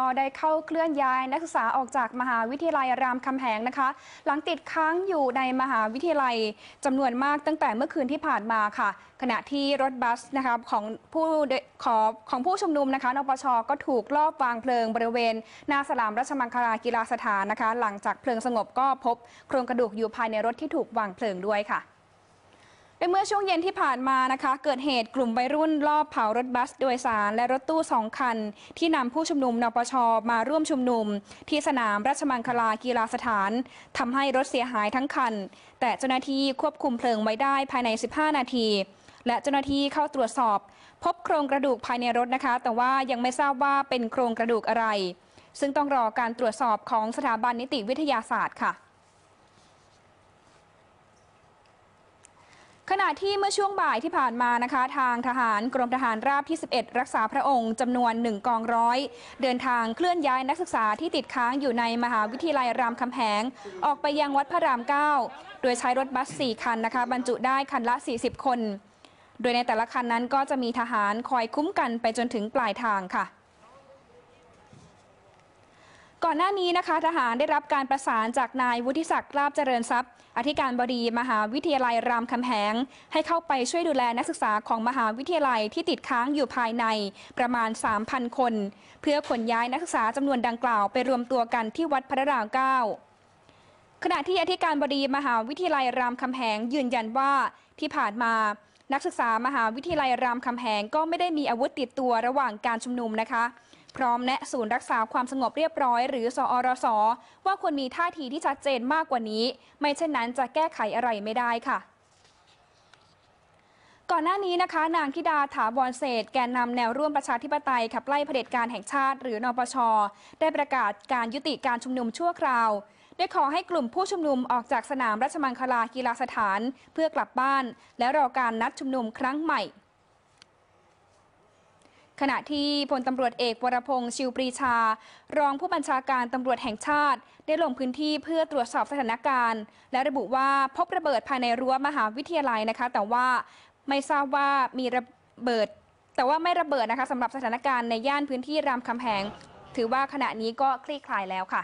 ก็ได้เข้าเคลื่อนย้ายนักศึกษาออกจากมหาวิทยาลัยรามคำแหงนะคะ หลังติดค้างอยู่ในมหาวิทยาลัยจำนวนมากตั้งแต่เมื่อคืนที่ผ่านมาค่ะ ขณะที่รถบัสนะคะของผู้ขอของผู้ชุมนุมนะคะนปช ก็ถูกลอบวางเพลิงบริเวณ หน้าสลามราชมังคลากีฬาสถานนะคะ หลังจากเพลิงสงบก็พบโครงกระดูกอยู่ภายในรถที่ถูกวางเพลิงด้วยค่ะละเมื่อช่วงเย็นที่ผ่านมานะคะ เกิดเหตุกลุ่มวัยรุ่นลอบเผารถบัสโดยสารและรถตู้สองคัน ที่นำผู้ชุมนุมนปช มาร่วมชุมนุม ที่สนามราชมังคลากีฬาสถานทำให้รถเสียหายทั้งคัน แต่เจ้าหน้าที่ควบคุมเพลิงไว้ได้ภายใน 15 นาที และเจ้าหน้าที่เข้าตรวจสอบ พบโครงกระดูกภายในรถนะคะ แต่ว่ายังไม่ทราบว่าเป็นโครงกระดูกอะไร ซึ่งต้องรอการตรวจสอบของสถาบันนิติวิทยาศาสตร์ค่ะขณะที่เมื่อช่วงบ่ายที่ผ่านมานะคะ ทางทหารกรมทหารราบที่ 11 รักษาพระองค์จำนวน 1กองร้อย เดินทางเคลื่อนย้ายนักศึกษาที่ติดค้างอยู่ในมหาวิทยาลัยรามคำแหงออกไปยังวัดพระราม 9 โดยใช้รถบัส 4 คันนะคะ บรรจุได้คันละ 40 คน โดยในแต่ละคันนั้นก็จะมีทหารคอยคุ้มกันไปจนถึงปลายทางค่ะก่อนหน้านี้นะคะทหารได้รับการประสานจากนายวุฒิศักดิ์ลาบเจริญทรัพย์ อธิการบดีมหาวิทยาลัยรามคำแหงให้เข้าไปช่วยดูแลนักศึกษาของมหาวิทยาลัยที่ติดค้างอยู่ภายในประมาณ 3,000 คน เพื่อขนย้ายนักศึกษาจำนวนดังกล่าว ไปรวมตัวกันที่วัดพระรามเก้าขณะที่อธิการบดีมหาวิทยาลัยรามคำแหงยืนยันว่าที่ผ่านมา นักศึกษามหาวิทยาลัยรามคำแหงก็ไม่ได้มีอาวุธติดตัวระหว่างการชุมนุมนะคะพร้อมแนะศูนย์รักษาความสงบเรียบร้อยหรือสอรสว่าควรมีท่าทีที่ชัดเจนมากกว่านี้ ไม่เช่นนั้นจะแก้ไขอะไรไม่ได้ค่ะ ก่อนหน้านี้นะคะ นางธิดาถาวรเศษแกนนำแนวร่วมประชาธิปไตยขับไล่เผด็จการแห่งชาติหรือนปช ได้ประกาศการยุติการชุมนุมชั่วคราว้ดยขอให้กลุ่มผู้ชุมนุมออกจากสนามราชมังคลากีฬาสถาน เพื่อกลับบ้าน และรอการนัดชุมนุมครั้งใหม่ขณะที่พลตารวจเอก วรพงศ์ชิวปรีชา รองผู้บัญชาการตำรวจแห่งชาติได้ลงพื้นที่เพื่อตรวจสอบสถานการณ์ และระบุว่าพบระเบิดภายในรั้วมหาวิทยาลัยนะคะ แต่ว่าไม่ทราบว่ามีระเบิด แต่ว่าไม่ระเบิดนะคะสำหรับสถานการณ์ในย่านพื้นที่รามคำแหงถือว่าขณะนี้ก็คลี่คลายแล้วค่ะ